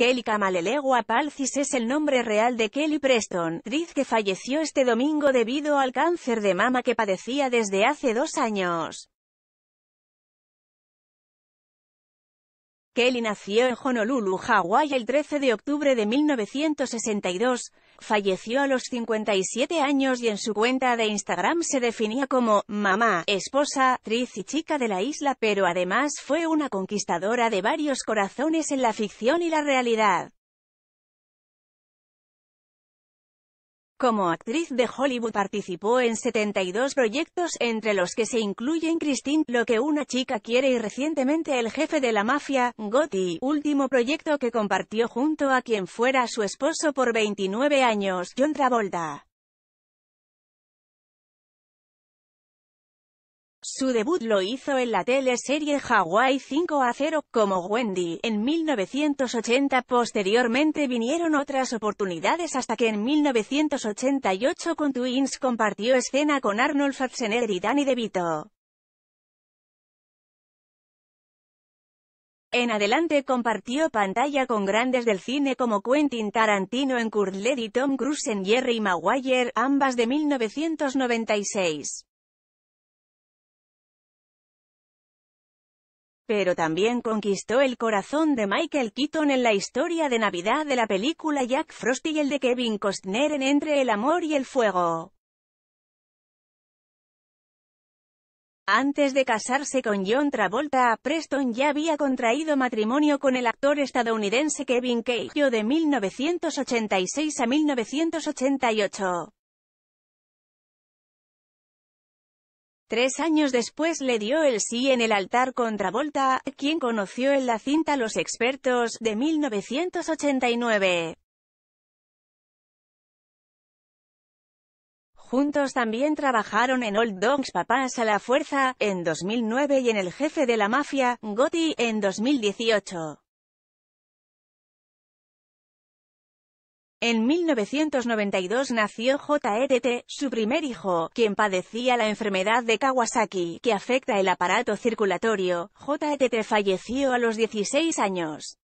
Kelly Kamalelegua Palcis es el nombre real de Kelly Preston, actriz que falleció este domingo debido al cáncer de mama que padecía desde hace dos años. Kelly nació en Honolulu, Hawái el 13 de octubre de 1962, falleció a los 57 años y en su cuenta de Instagram se definía como mamá, esposa, actriz y chica de la isla pero además fue una conquistadora de varios corazones en la ficción y la realidad. Como actriz de Hollywood participó en 72 proyectos entre los que se incluyen Christine, Lo que una chica quiere y recientemente El jefe de la mafia, Gotti, último proyecto que compartió junto a quien fuera su esposo por 29 años, John Travolta. Su debut lo hizo en la teleserie Hawaii 5 a 0, como Wendy, en 1980. Posteriormente vinieron otras oportunidades hasta que en 1988 con Twins compartió escena con Arnold Schwarzenegger y Danny DeVito. En adelante compartió pantalla con grandes del cine como Quentin Tarantino en Kurt y Tom Cruise en Jerry Maguire, ambas de 1996. Pero también conquistó el corazón de Michael Keaton en la historia de Navidad de la película Jack Frost y el de Kevin Costner en Entre el amor y el fuego. Antes de casarse con John Travolta, Preston ya había contraído matrimonio con el actor estadounidense Kevin Cage, de 1986 a 1988. Tres años después le dio el sí en el altar contra Volta, quien conoció en la cinta Los Expertos, de 1989. Juntos también trabajaron en Old Dogs Papás a la Fuerza, en 2009 y en El Jefe de la Mafia, Gotti, en 2018. En 1992 nació J.E.T.T., su primer hijo, quien padecía la enfermedad de Kawasaki, que afecta el aparato circulatorio. JRT falleció a los 16 años.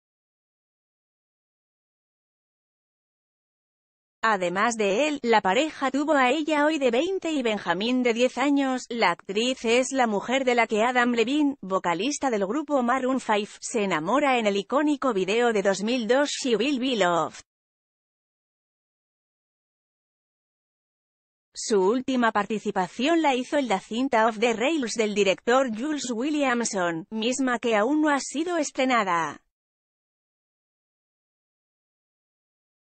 Además de él, la pareja tuvo a ella hoy de 20 y Benjamín de 10 años. La actriz es la mujer de la que Adam Levine, vocalista del grupo Maroon 5, se enamora en el icónico video de 2002 She Will Be Loved. Su última participación la hizo en la cinta of the Rails del director Jules Williamson, misma que aún no ha sido estrenada.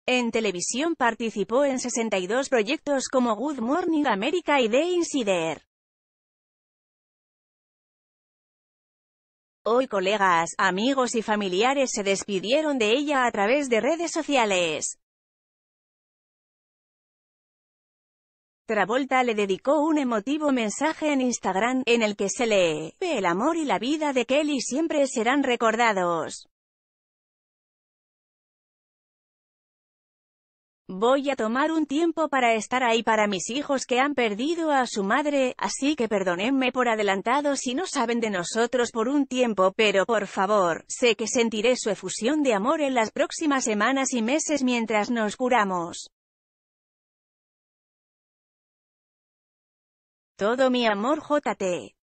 En televisión participó en 62 proyectos como Good Morning America y The Insider. Hoy colegas, amigos y familiares se despidieron de ella a través de redes sociales. Travolta le dedicó un emotivo mensaje en Instagram, en el que se lee, el amor y la vida de Kelly siempre serán recordados. Voy a tomar un tiempo para estar ahí para mis hijos que han perdido a su madre, así que perdonenme por adelantado si no saben de nosotros por un tiempo, pero por favor, sé que sentiré su efusión de amor en las próximas semanas y meses mientras nos curamos. Todo mi amor JT.